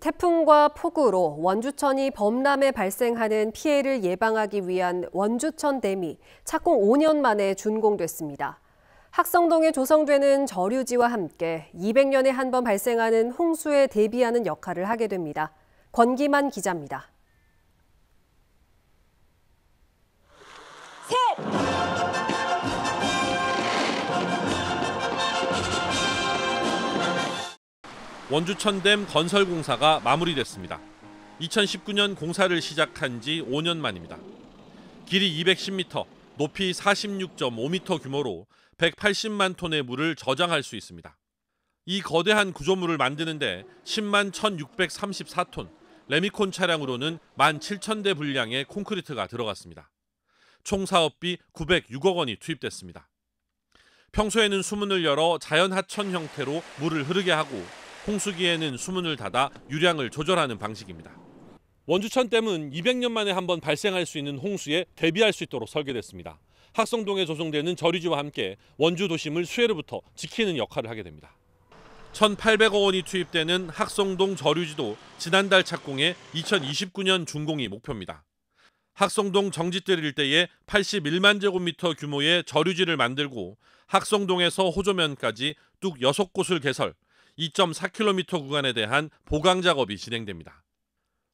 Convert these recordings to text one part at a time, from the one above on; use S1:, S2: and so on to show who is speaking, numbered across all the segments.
S1: 태풍과 폭우로 원주천이 범람에 발생하는 피해를 예방하기 위한 원주천 댐이 착공 5년 만에 준공됐습니다. 학성동에 조성되는 저류지와 함께 200년에 한 번 발생하는 홍수에 대비하는 역할을 하게 됩니다. 권기만 기자입니다.
S2: 원주천댐 건설 공사가 마무리됐습니다. 2019년 공사를 시작한 지 5년 만입니다. 길이 210m, 높이 46.5m 규모로 180만 톤의 물을 저장할 수 있습니다. 이 거대한 구조물을 만드는데 10만 1,634톤, 레미콘 차량으로는 1 7 0대 분량의 콘크리트가 들어갔습니다. 총 사업비 906억 원이 투입됐습니다. 평소에는 수문을 열어 자연 하천 형태로 물을 흐르게 하고 홍수기에는 수문을 닫아 유량을 조절하는 방식입니다. 원주천댐은 200년 만에 한번 발생할 수 있는 홍수에 대비할 수 있도록 설계됐습니다. 학성동에 조성되는 저류지와 함께 원주 도심을 수해로부터 지키는 역할을 하게 됩니다. 1,800억 원이 투입되는 학성동 저류지도 지난달 착공해 2029년 준공이 목표입니다. 학성동 정지뜰 일대에 81만 제곱미터 규모의 저류지를 만들고 학성동에서 호조면까지 뚝 6곳을 개설, 2.4km 구간에 대한 보강 작업이 진행됩니다.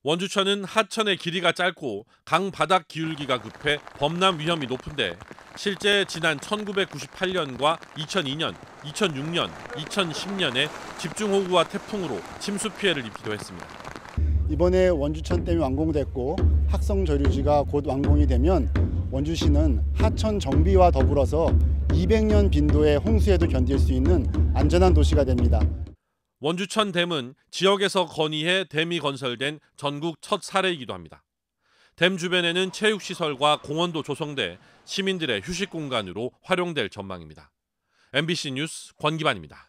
S2: 원주천은 하천의 길이가 짧고 강 바닥 기울기가 급해 범람 위험이 높은데 실제 지난 1998년과 2002년, 2006년, 2010년에 집중호우와 태풍으로 침수 피해를 입기도 했습니다.
S3: 이번에 원주천 댐이 완공됐고 학성 저류지가 곧 완공이 되면 원주시는 하천 정비와 더불어서 200년 빈도의 홍수에도 견딜 수 있는 안전한 도시가 됩니다.
S2: 원주천 댐은 지역에서 건의해 댐이 건설된 전국 첫 사례이기도 합니다. 댐 주변에는 체육시설과 공원도 조성돼 시민들의 휴식 공간으로 활용될 전망입니다. MBC 뉴스 권기반입니다.